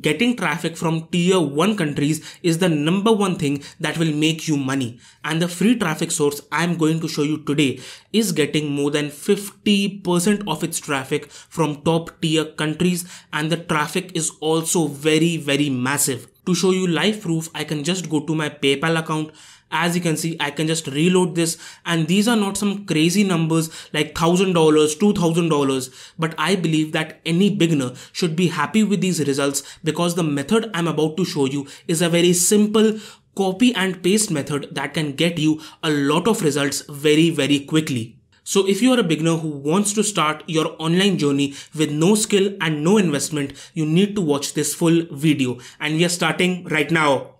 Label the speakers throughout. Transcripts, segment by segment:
Speaker 1: getting traffic from tier 1 countries is the number one thing that will make you money and the free traffic source i'm going to show you today is getting more than 50% of its traffic from top tier countries and the traffic is also very very massive to show you live proof i can just go to my paypal account as you can see, I can just reload this and these are not some crazy numbers like $1,000, $2,000, but I believe that any beginner should be happy with these results because the method I'm about to show you is a very simple copy and paste method that can get you a lot of results very, very quickly. So if you are a beginner who wants to start your online journey with no skill and no investment, you need to watch this full video and we are starting right now.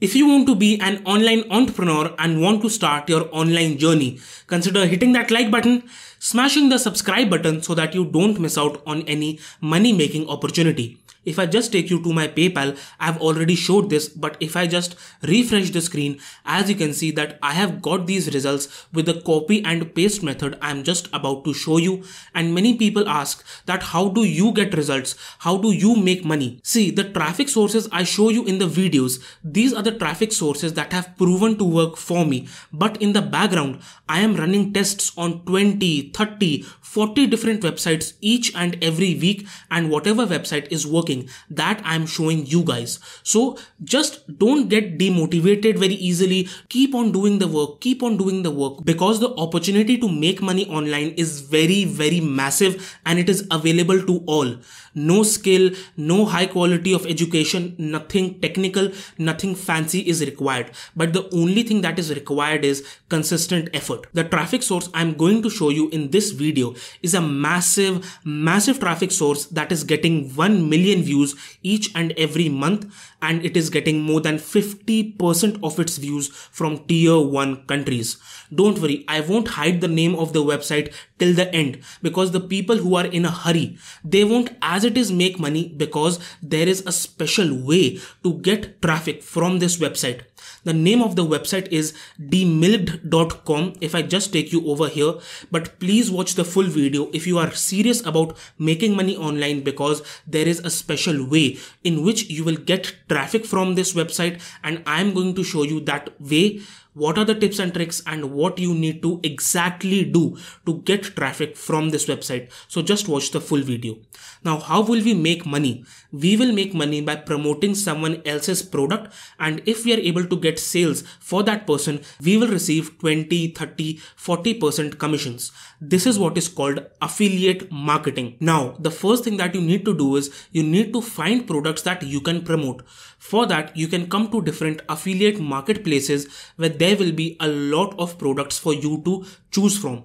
Speaker 1: If you want to be an online entrepreneur and want to start your online journey, consider hitting that like button, smashing the subscribe button so that you don't miss out on any money making opportunity. If I just take you to my PayPal, I've already showed this, but if I just refresh the screen, as you can see that I have got these results with the copy and paste method I'm just about to show you. And many people ask that how do you get results? How do you make money? See, the traffic sources I show you in the videos, these are the traffic sources that have proven to work for me. But in the background, I am running tests on 20, 30, 40 different websites each and every week and whatever website is working working that I'm showing you guys. So just don't get demotivated very easily. Keep on doing the work, keep on doing the work because the opportunity to make money online is very, very massive and it is available to all. No skill, no high quality of education, nothing technical, nothing fancy is required. But the only thing that is required is consistent effort. The traffic source I'm going to show you in this video is a massive, massive traffic source that is getting 1 million million views each and every month and it is getting more than 50% of its views from tier 1 countries. Don't worry, I won't hide the name of the website till the end because the people who are in a hurry, they won't as it is make money because there is a special way to get traffic from this website. The name of the website is demilked.com if I just take you over here. But please watch the full video if you are serious about making money online because there is a special way in which you will get traffic from this website and I'm going to show you that way what are the tips and tricks and what you need to exactly do to get traffic from this website. So just watch the full video. Now, how will we make money? We will make money by promoting someone else's product. And if we are able to get sales for that person, we will receive 20, 30, 40% commissions. This is what is called affiliate marketing. Now, the first thing that you need to do is you need to find products that you can promote. For that, you can come to different affiliate marketplaces where there will be a lot of products for you to choose from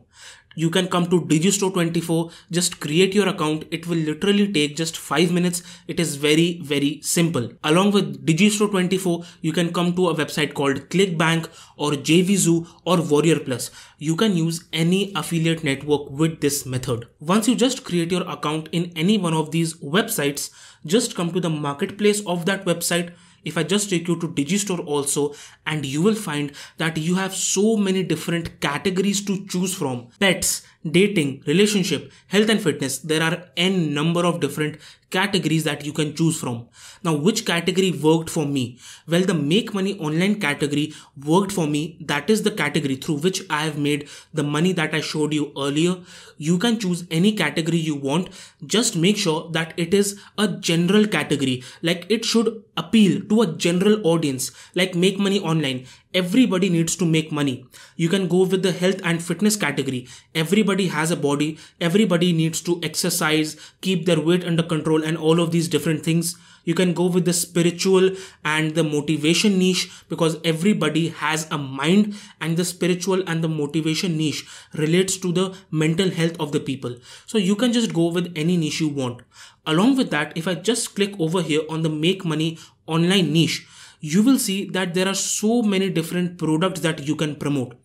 Speaker 1: you can come to digistore 24 just create your account it will literally take just 5 minutes it is very very simple along with digistore 24 you can come to a website called clickbank or jvzoo or warrior plus you can use any affiliate network with this method once you just create your account in any one of these websites just come to the marketplace of that website if I just take you to Digistore also and you will find that you have so many different categories to choose from. Pets, dating, relationship, health and fitness. There are n number of different categories that you can choose from. Now, which category worked for me? Well, the make money online category worked for me. That is the category through which I have made the money that I showed you earlier. You can choose any category you want. Just make sure that it is a general category. Like it should appeal to a general audience, like make money online. Everybody needs to make money. You can go with the health and fitness category. Everybody has a body. Everybody needs to exercise, keep their weight under control and all of these different things. You can go with the spiritual and the motivation niche because everybody has a mind and the spiritual and the motivation niche relates to the mental health of the people. So you can just go with any niche you want. Along with that, if I just click over here on the make money online niche, you will see that there are so many different products that you can promote.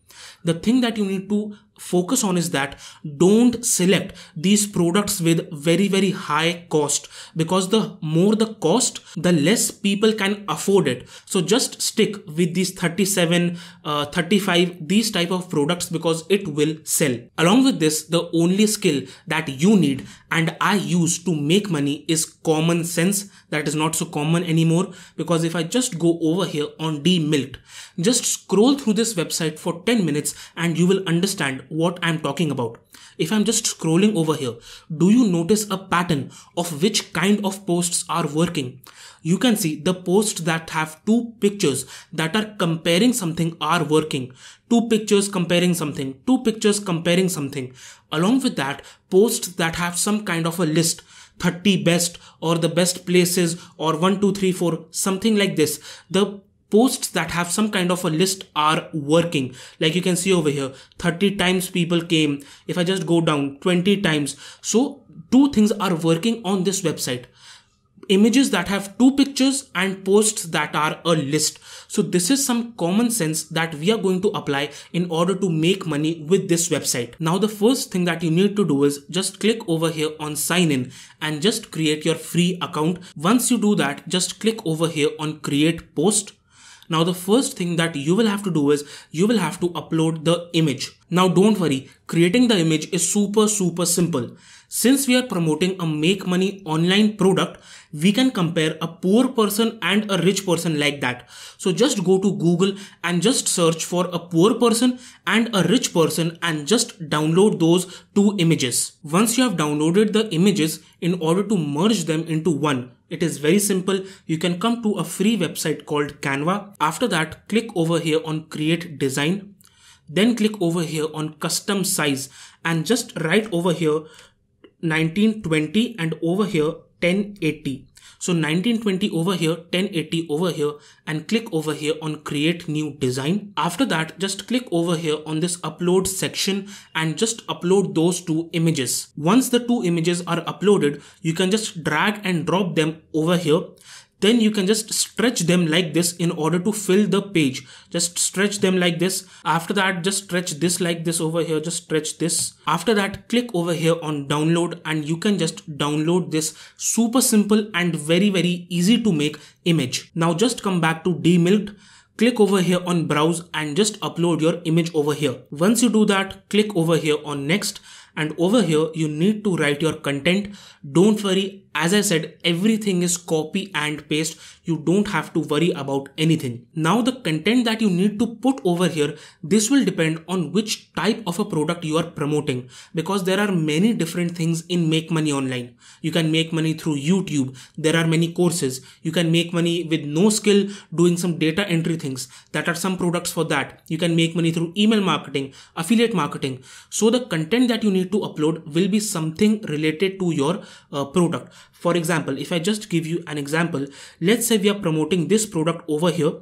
Speaker 1: The thing that you need to focus on is that don't select these products with very very high cost because the more the cost the less people can afford it so just stick with these 37 uh, 35 these type of products because it will sell along with this the only skill that you need and i use to make money is common sense that is not so common anymore because if i just go over here on D Milt, just scroll through this website for 10 minutes and you will understand what I'm talking about. If I'm just scrolling over here, do you notice a pattern of which kind of posts are working? You can see the posts that have two pictures that are comparing something are working. Two pictures comparing something, two pictures comparing something. Along with that, posts that have some kind of a list 30 best or the best places or 1 2 3 4 something like this the posts that have some kind of a list are working. Like you can see over here, 30 times people came. If I just go down 20 times. So two things are working on this website images that have two pictures and posts that are a list. So this is some common sense that we are going to apply in order to make money with this website. Now the first thing that you need to do is just click over here on sign in and just create your free account. Once you do that, just click over here on create post now the first thing that you will have to do is you will have to upload the image. Now don't worry, creating the image is super super simple. Since we are promoting a make money online product, we can compare a poor person and a rich person like that. So just go to Google and just search for a poor person and a rich person and just download those two images. Once you have downloaded the images, in order to merge them into one, it is very simple. You can come to a free website called Canva. After that, click over here on create design. Then click over here on custom size and just right over here 1920 and over here 1080. So 1920 over here, 1080 over here and click over here on create new design. After that, just click over here on this upload section and just upload those two images. Once the two images are uploaded, you can just drag and drop them over here then you can just stretch them like this in order to fill the page just stretch them like this after that just stretch this like this over here just stretch this after that click over here on download and you can just download this super simple and very very easy to make image now just come back to demilked click over here on browse and just upload your image over here once you do that click over here on next and over here you need to write your content don't worry as I said, everything is copy and paste. You don't have to worry about anything. Now the content that you need to put over here, this will depend on which type of a product you are promoting because there are many different things in make money online. You can make money through YouTube. There are many courses. You can make money with no skill doing some data entry things. That are some products for that. You can make money through email marketing, affiliate marketing. So the content that you need to upload will be something related to your uh, product. For example, if I just give you an example, let's say we are promoting this product over here.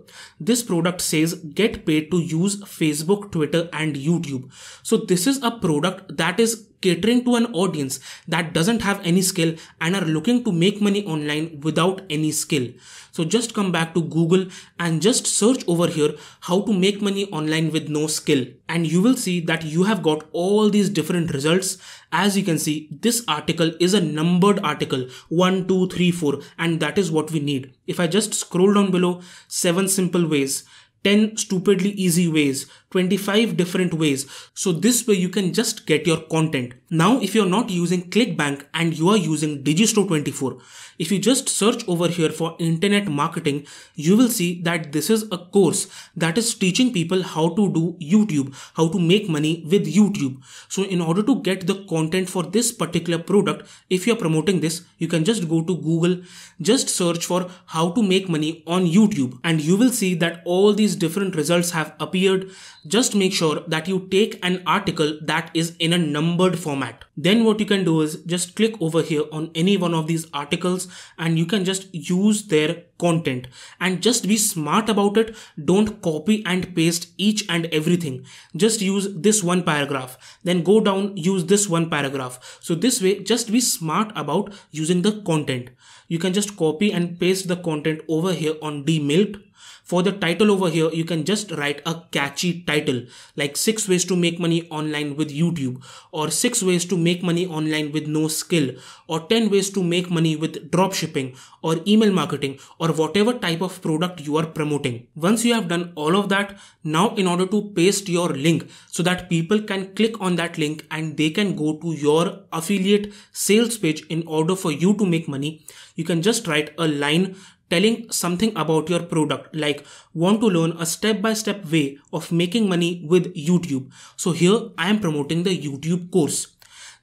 Speaker 1: This product says get paid to use Facebook, Twitter and YouTube. So this is a product that is catering to an audience that doesn't have any skill and are looking to make money online without any skill. So just come back to Google and just search over here how to make money online with no skill. And you will see that you have got all these different results. As you can see, this article is a numbered article 1, 2, 3, 4 and that is what we need. If I just scroll down below 7 simple ways, 10 stupidly easy ways, 25 different ways. So this way you can just get your content. Now, if you're not using ClickBank and you are using Digistore24, if you just search over here for internet marketing, you will see that this is a course that is teaching people how to do YouTube, how to make money with YouTube. So in order to get the content for this particular product, if you're promoting this, you can just go to Google, just search for how to make money on YouTube and you will see that all these different results have appeared just make sure that you take an article that is in a numbered format. Then what you can do is just click over here on any one of these articles and you can just use their content and just be smart about it. Don't copy and paste each and everything. Just use this one paragraph, then go down, use this one paragraph. So this way, just be smart about using the content. You can just copy and paste the content over here on dmilked for the title over here, you can just write a catchy title like 6 ways to make money online with YouTube or 6 ways to make money online with no skill or 10 ways to make money with dropshipping or email marketing or whatever type of product you are promoting. Once you have done all of that, now in order to paste your link so that people can click on that link and they can go to your affiliate sales page in order for you to make money, you can just write a line telling something about your product like want to learn a step-by-step way of making money with YouTube. So here I am promoting the YouTube course.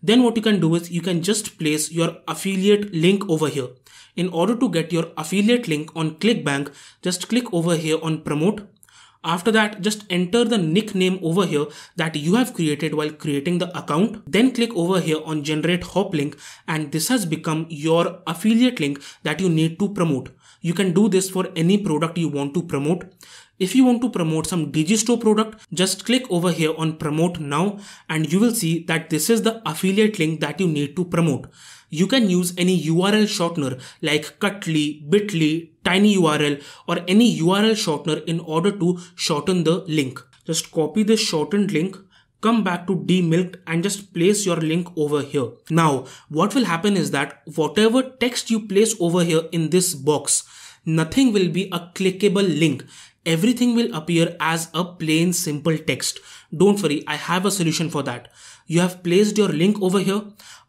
Speaker 1: Then what you can do is you can just place your affiliate link over here. In order to get your affiliate link on ClickBank, just click over here on promote. After that, just enter the nickname over here that you have created while creating the account. Then click over here on generate hop link and this has become your affiliate link that you need to promote. You can do this for any product you want to promote. If you want to promote some Digistore product, just click over here on promote now and you will see that this is the affiliate link that you need to promote. You can use any URL shortener like Cutly, Bitly, TinyURL or any URL shortener in order to shorten the link. Just copy this shortened link come back to demilked and just place your link over here. Now, what will happen is that whatever text you place over here in this box, nothing will be a clickable link. Everything will appear as a plain simple text. Don't worry, I have a solution for that. You have placed your link over here.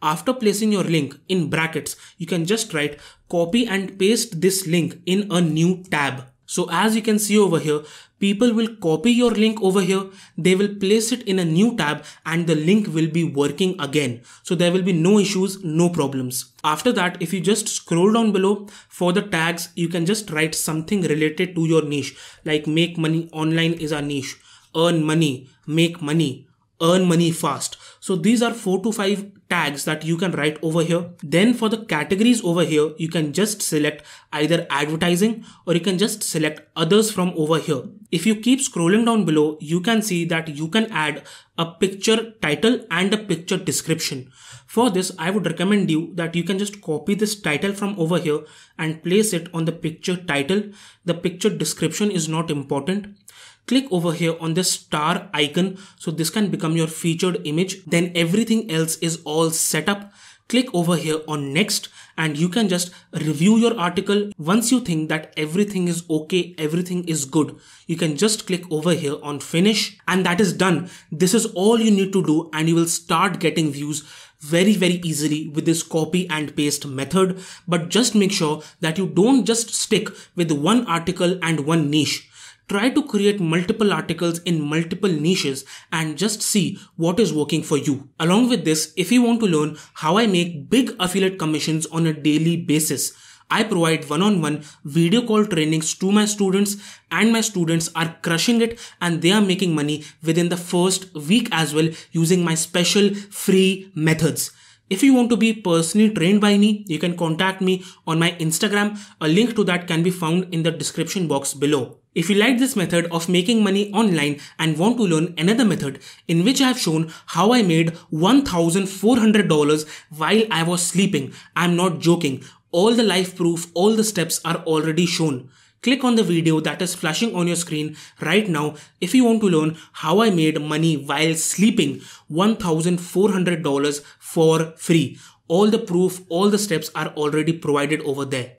Speaker 1: After placing your link in brackets, you can just write copy and paste this link in a new tab. So as you can see over here, people will copy your link over here. They will place it in a new tab and the link will be working again. So there will be no issues, no problems. After that, if you just scroll down below for the tags, you can just write something related to your niche like make money online is our niche, earn money, make money, earn money fast. So these are four to five tags that you can write over here. Then for the categories over here, you can just select either advertising or you can just select others from over here. If you keep scrolling down below, you can see that you can add a picture title and a picture description. For this, I would recommend you that you can just copy this title from over here and place it on the picture title. The picture description is not important click over here on the star icon so this can become your featured image then everything else is all set up click over here on next and you can just review your article once you think that everything is okay everything is good you can just click over here on finish and that is done this is all you need to do and you will start getting views very very easily with this copy and paste method but just make sure that you don't just stick with one article and one niche Try to create multiple articles in multiple niches and just see what is working for you. Along with this, if you want to learn how I make big affiliate commissions on a daily basis, I provide one-on-one video call trainings to my students and my students are crushing it and they are making money within the first week as well using my special free methods. If you want to be personally trained by me, you can contact me on my Instagram. A link to that can be found in the description box below. If you like this method of making money online and want to learn another method in which I have shown how I made $1,400 while I was sleeping, I'm not joking. All the life proof, all the steps are already shown. Click on the video that is flashing on your screen right now if you want to learn how I made money while sleeping $1,400 for free. All the proof, all the steps are already provided over there.